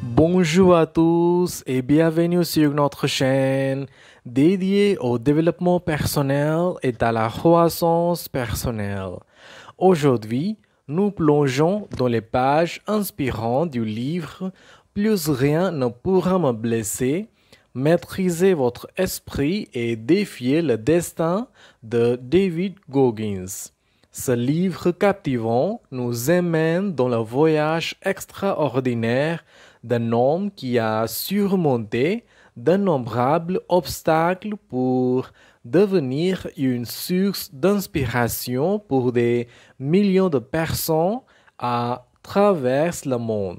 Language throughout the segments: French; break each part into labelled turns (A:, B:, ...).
A: Bonjour à tous et bienvenue sur notre chaîne dédiée au développement personnel et à la croissance personnelle. Aujourd'hui, nous plongeons dans les pages inspirantes du livre Plus rien ne pourra me blesser maîtriser votre esprit et défier le destin de David Goggins. Ce livre captivant nous emmène dans le voyage extraordinaire d'un homme qui a surmonté d'innombrables obstacles pour devenir une source d'inspiration pour des millions de personnes à travers le monde.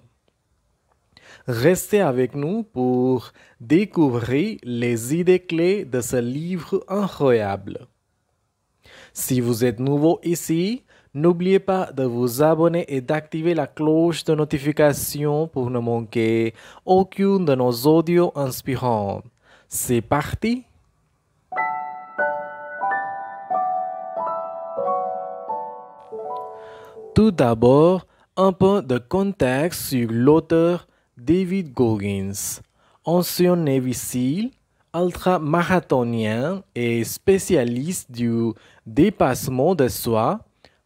A: Restez avec nous pour découvrir les idées clés de ce livre incroyable. Si vous êtes nouveau ici, n'oubliez pas de vous abonner et d'activer la cloche de notification pour ne manquer aucune de nos audios inspirants. C'est parti Tout d'abord, un point de contexte sur l'auteur David Goggins, ancien Navy SEAL, ultra-marathonien et spécialiste du dépassement de soi,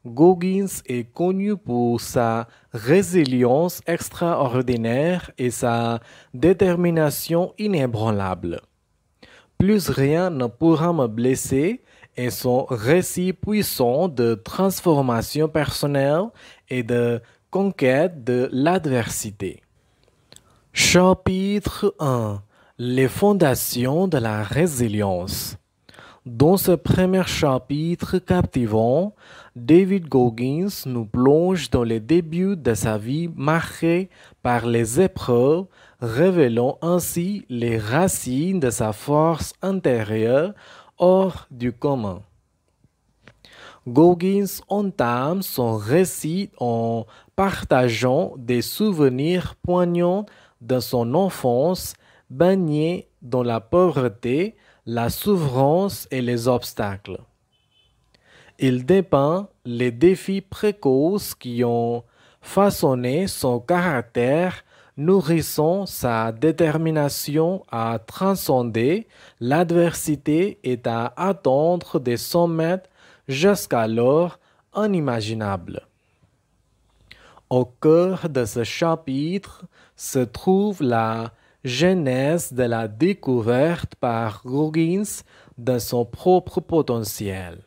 A: Goggins est connu pour sa résilience extraordinaire et sa détermination inébranlable. Plus rien ne pourra me blesser et son récit puissant de transformation personnelle et de conquête de l'adversité. Chapitre 1 Les fondations de la résilience. Dans ce premier chapitre captivant, David Goggins nous plonge dans les débuts de sa vie marquée par les épreuves, révélant ainsi les racines de sa force intérieure hors du commun. Goggins entame son récit en partageant des souvenirs poignants dans son enfance baigné dans la pauvreté, la souffrance et les obstacles. Il dépeint les défis précoces qui ont façonné son caractère, nourrissant sa détermination à transcender l'adversité et à attendre des sommets jusqu'alors inimaginables. Au cœur de ce chapitre, se trouve la genèse de la découverte par Goggins de son propre potentiel.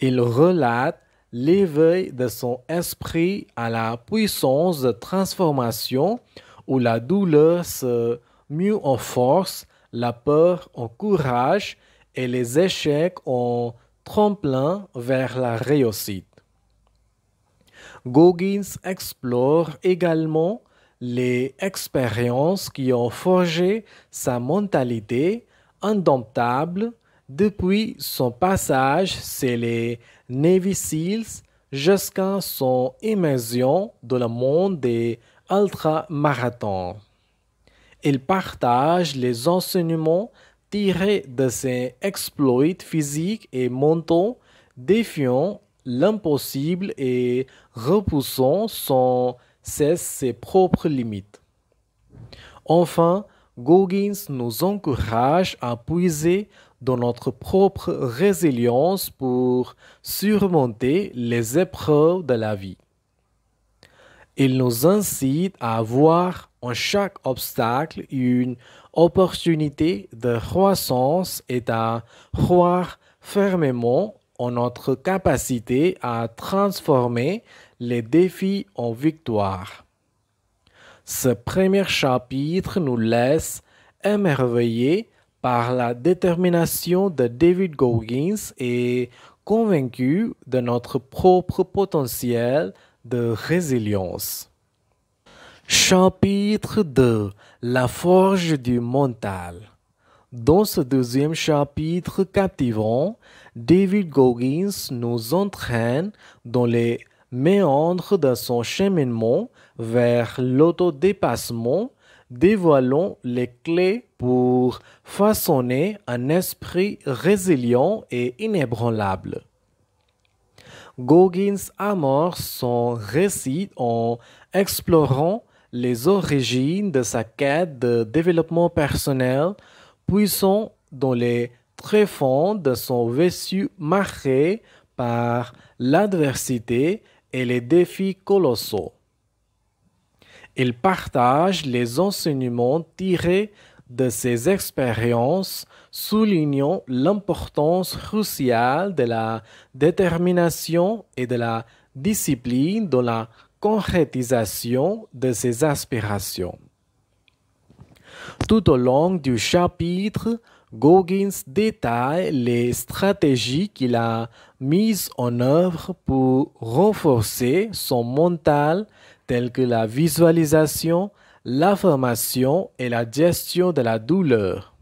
A: Il relate l'éveil de son esprit à la puissance de transformation où la douleur se mue en force, la peur en courage et les échecs en tremplin vers la réussite. Goggins explore également les expériences qui ont forgé sa mentalité indomptable depuis son passage chez les Navy Seals jusqu'à son immersion dans le monde des ultramarathons. Il partage les enseignements tirés de ses exploits physiques et mentaux, défiant l'impossible et repoussant son cesse ses propres limites. Enfin, Goggins nous encourage à puiser dans notre propre résilience pour surmonter les épreuves de la vie. Il nous incite à voir en chaque obstacle une opportunité de croissance et à croire fermement en notre capacité à transformer les défis en victoire. Ce premier chapitre nous laisse émerveillés par la détermination de David Goggins et convaincus de notre propre potentiel de résilience. Chapitre 2 La forge du mental. Dans ce deuxième chapitre captivant, David Goggins nous entraîne dans les méandre dans son cheminement vers l'autodépassement, dévoilant les clés pour façonner un esprit résilient et inébranlable. Goggins amorce son récit en explorant les origines de sa quête de développement personnel, puissant dans les tréfonds de son vaisseau marqué par l'adversité et les défis colossaux. Il partage les enseignements tirés de ses expériences, soulignant l'importance cruciale de la détermination et de la discipline dans la concrétisation de ses aspirations. Tout au long du chapitre, Goggins détaille les stratégies qu'il a mises en œuvre pour renforcer son mental, telles que la visualisation, l'information et la gestion de la douleur.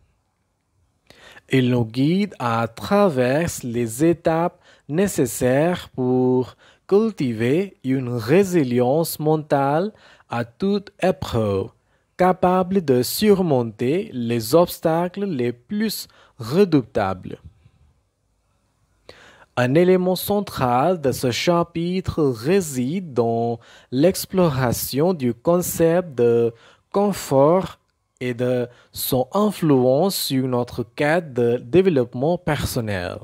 A: Il nous guide à travers les étapes nécessaires pour cultiver une résilience mentale à toute épreuve capable de surmonter les obstacles les plus redoutables. Un élément central de ce chapitre réside dans l'exploration du concept de confort et de son influence sur notre cadre de développement personnel.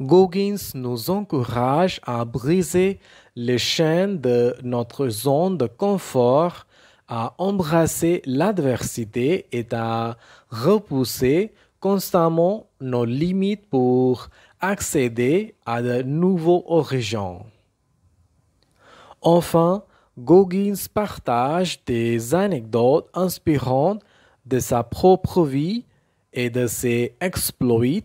A: Goggins nous encourage à briser les chaînes de notre zone de confort à embrasser l'adversité et à repousser constamment nos limites pour accéder à de nouveaux horizons. Enfin, Goggins partage des anecdotes inspirantes de sa propre vie et de ses exploits,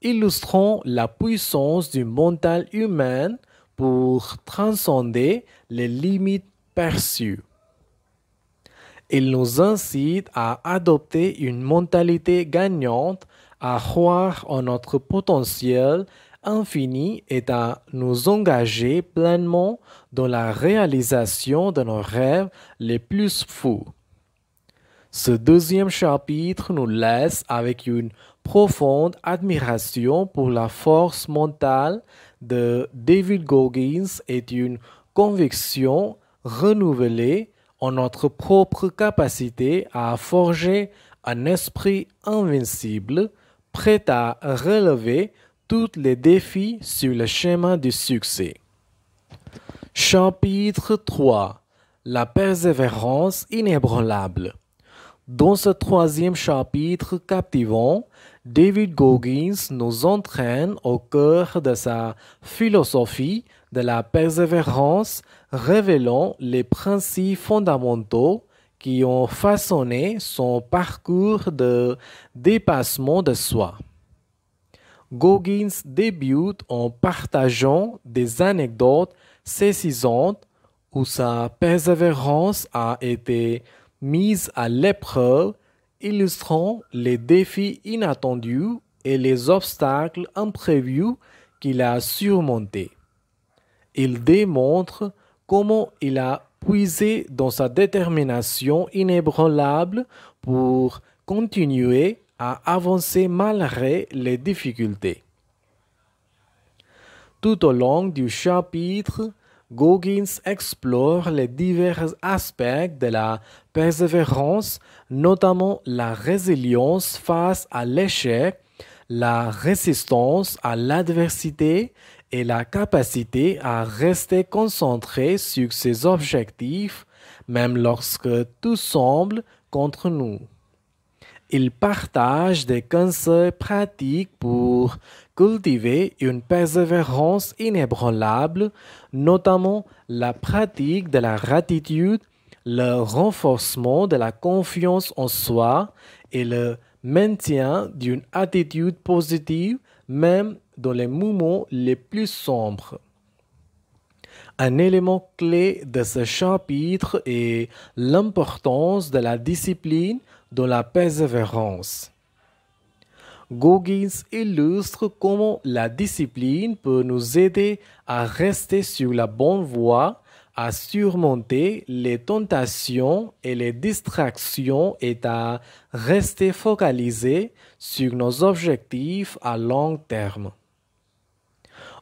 A: illustrant la puissance du mental humain pour transcender les limites perçues. Il nous incite à adopter une mentalité gagnante, à croire en notre potentiel infini et à nous engager pleinement dans la réalisation de nos rêves les plus fous. Ce deuxième chapitre nous laisse avec une profonde admiration pour la force mentale de David Goggins et une conviction renouvelée en notre propre capacité à forger un esprit invincible prêt à relever tous les défis sur le chemin du succès. Chapitre 3 La persévérance inébranlable. Dans ce troisième chapitre captivant, David Goggins nous entraîne au cœur de sa philosophie de la persévérance révélant les principes fondamentaux qui ont façonné son parcours de dépassement de soi. Goggins débute en partageant des anecdotes saisissantes où sa persévérance a été mise à l'épreuve, illustrant les défis inattendus et les obstacles imprévus qu'il a surmontés. Il démontre comment il a puisé dans sa détermination inébranlable pour continuer à avancer malgré les difficultés. Tout au long du chapitre, Goggins explore les divers aspects de la persévérance, notamment la résilience face à l'échec, la résistance à l'adversité et la capacité à rester concentré sur ses objectifs même lorsque tout semble contre nous. Il partage des conseils pratiques pour cultiver une persévérance inébranlable, notamment la pratique de la gratitude, le renforcement de la confiance en soi et le maintien d'une attitude positive même dans les moments les plus sombres. Un élément clé de ce chapitre est l'importance de la discipline dans la persévérance. Goggins illustre comment la discipline peut nous aider à rester sur la bonne voie, à surmonter les tentations et les distractions et à rester focalisé sur nos objectifs à long terme.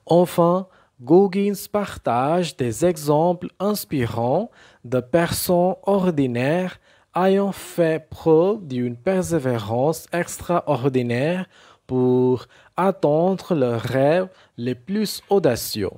A: Enfin, Goggins partage des exemples inspirants de personnes ordinaires ayant fait preuve d'une persévérance extraordinaire pour atteindre leurs rêves les plus audacieux.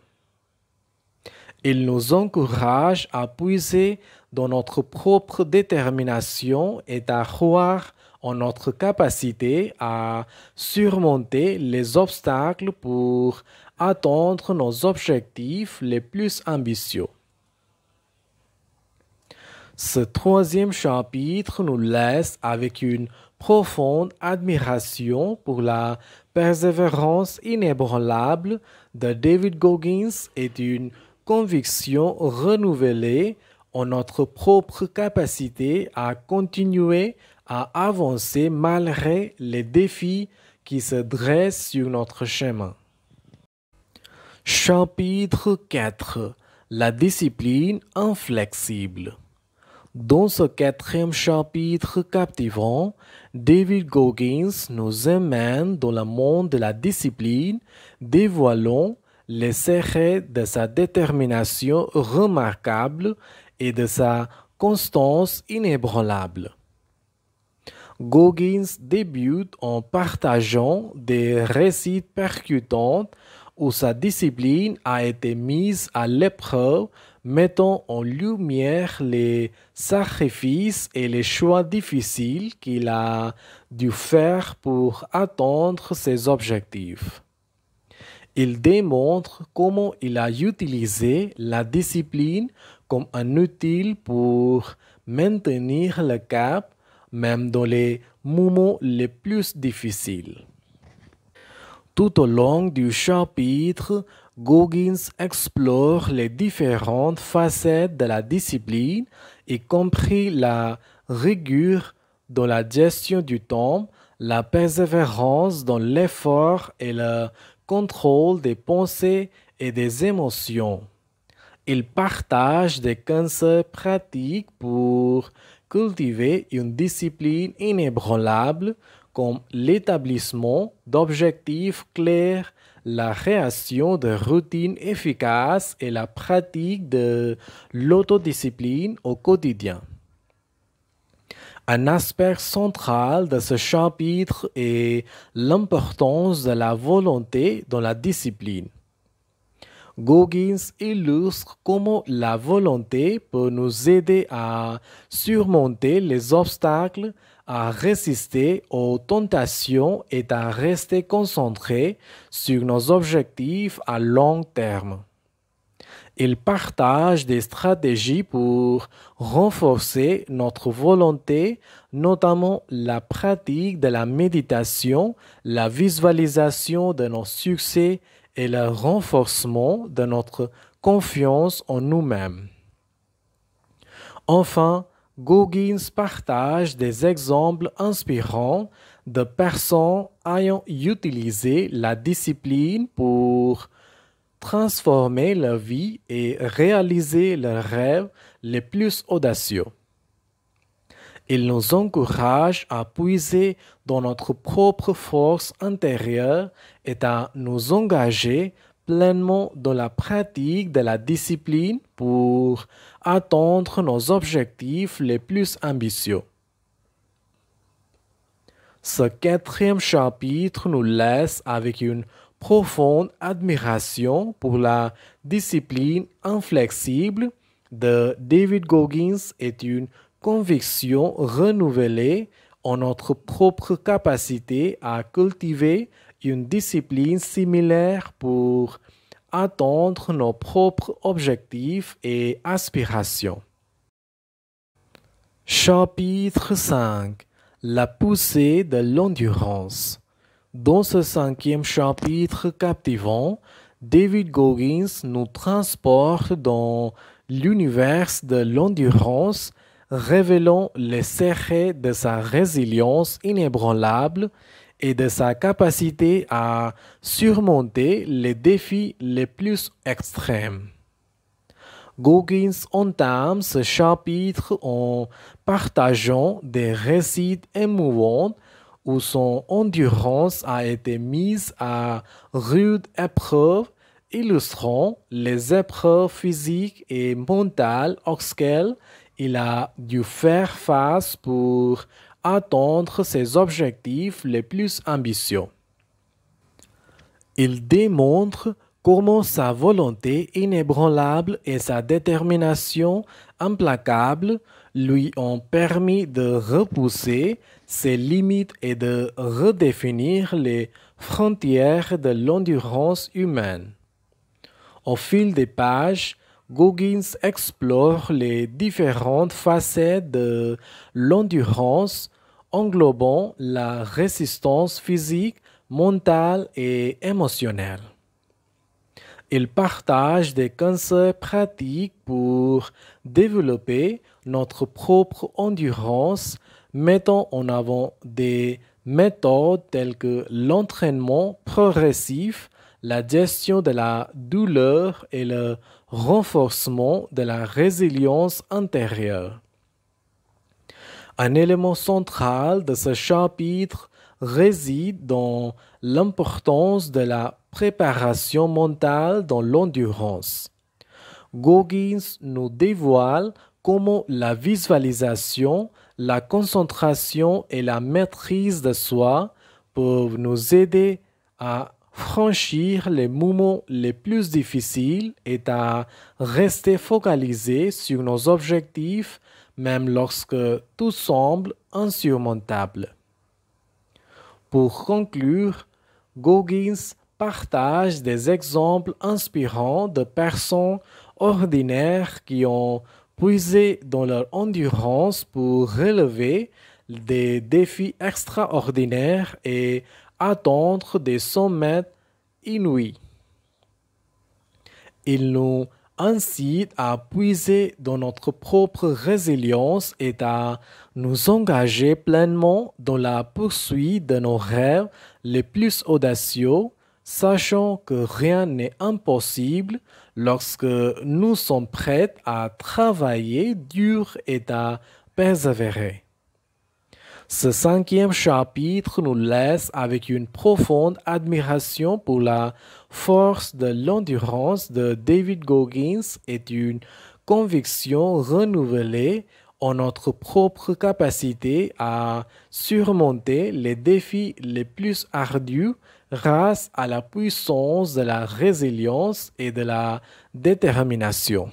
A: Il nous encourage à puiser dans notre propre détermination et à croire en notre capacité à surmonter les obstacles pour atteindre nos objectifs les plus ambitieux. Ce troisième chapitre nous laisse avec une profonde admiration pour la persévérance inébranlable de David Goggins et une conviction renouvelée en notre propre capacité à continuer à avancer malgré les défis qui se dressent sur notre chemin. Chapitre 4 La discipline inflexible. Dans ce quatrième chapitre captivant, David Goggins nous emmène dans le monde de la discipline, dévoilant les secrets de sa détermination remarquable et de sa constance inébranlable. Goggins débute en partageant des récits percutants où sa discipline a été mise à l'épreuve, mettant en lumière les sacrifices et les choix difficiles qu'il a dû faire pour atteindre ses objectifs. Il démontre comment il a utilisé la discipline comme un outil pour maintenir le cap même dans les moments les plus difficiles. Tout au long du chapitre, Goggins explore les différentes facettes de la discipline, y compris la rigueur dans la gestion du temps, la persévérance dans l'effort et le contrôle des pensées et des émotions. Il partage des conseils pratiques pour cultiver une discipline inébranlable comme l'établissement d'objectifs clairs, la création de routines efficaces et la pratique de l'autodiscipline au quotidien. Un aspect central de ce chapitre est l'importance de la volonté dans la discipline. Goggins illustre comment la volonté peut nous aider à surmonter les obstacles, à résister aux tentations et à rester concentré sur nos objectifs à long terme. Il partage des stratégies pour renforcer notre volonté, notamment la pratique de la méditation, la visualisation de nos succès et le renforcement de notre confiance en nous-mêmes. Enfin, Goggins partage des exemples inspirants de personnes ayant utilisé la discipline pour transformer leur vie et réaliser leurs rêves les plus audacieux. Il nous encourage à puiser dans notre propre force intérieure est à nous engager pleinement dans la pratique de la discipline pour atteindre nos objectifs les plus ambitieux. Ce quatrième chapitre nous laisse avec une profonde admiration pour la discipline inflexible de David Goggins et une conviction renouvelée en notre propre capacité à cultiver une discipline similaire pour atteindre nos propres objectifs et aspirations. Chapitre 5 La poussée de l'endurance. Dans ce cinquième chapitre captivant, David Goggins nous transporte dans l'univers de l'endurance, révélant les secrets de sa résilience inébranlable et de sa capacité à surmonter les défis les plus extrêmes. Goggins entame ce chapitre en partageant des récits émouvants où son endurance a été mise à rude épreuve, illustrant les épreuves physiques et mentales auxquelles il a dû faire face pour atteindre ses objectifs les plus ambitieux. Il démontre comment sa volonté inébranlable et sa détermination implacable lui ont permis de repousser ses limites et de redéfinir les frontières de l'endurance humaine. Au fil des pages, Goggins explore les différentes facettes de l'endurance englobant la résistance physique, mentale et émotionnelle. Il partage des conseils pratiques pour développer notre propre endurance, mettant en avant des méthodes telles que l'entraînement progressif, la gestion de la douleur et le renforcement de la résilience intérieure. Un élément central de ce chapitre réside dans l'importance de la préparation mentale dans l'endurance. Goggins nous dévoile comment la visualisation, la concentration et la maîtrise de soi peuvent nous aider à franchir les moments les plus difficiles et à rester focalisés sur nos objectifs même lorsque tout semble insurmontable. Pour conclure, Goggins partage des exemples inspirants de personnes ordinaires qui ont puisé dans leur endurance pour relever des défis extraordinaires et atteindre des sommets inouïs. Ils nous ainsi à puiser dans notre propre résilience et à nous engager pleinement dans la poursuite de nos rêves les plus audacieux, sachant que rien n'est impossible lorsque nous sommes prêts à travailler dur et à persévérer. Ce cinquième chapitre nous laisse avec une profonde admiration pour la force de l'endurance de David Goggins et une conviction renouvelée en notre propre capacité à surmonter les défis les plus ardus grâce à la puissance de la résilience et de la détermination.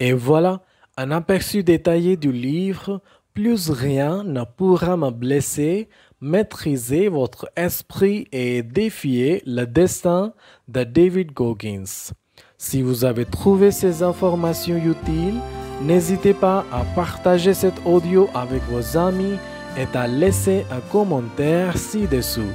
A: Et voilà un aperçu détaillé du livre plus rien ne pourra me blesser, maîtriser votre esprit et défier le destin de David Goggins. Si vous avez trouvé ces informations utiles, n'hésitez pas à partager cet audio avec vos amis et à laisser un commentaire ci-dessous.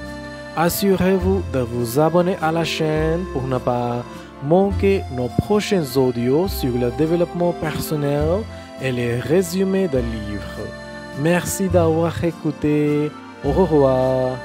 A: Assurez-vous de vous abonner à la chaîne pour ne pas manquer nos prochains audios sur le développement personnel elle est résumés de livre. Merci d'avoir écouté. Au revoir.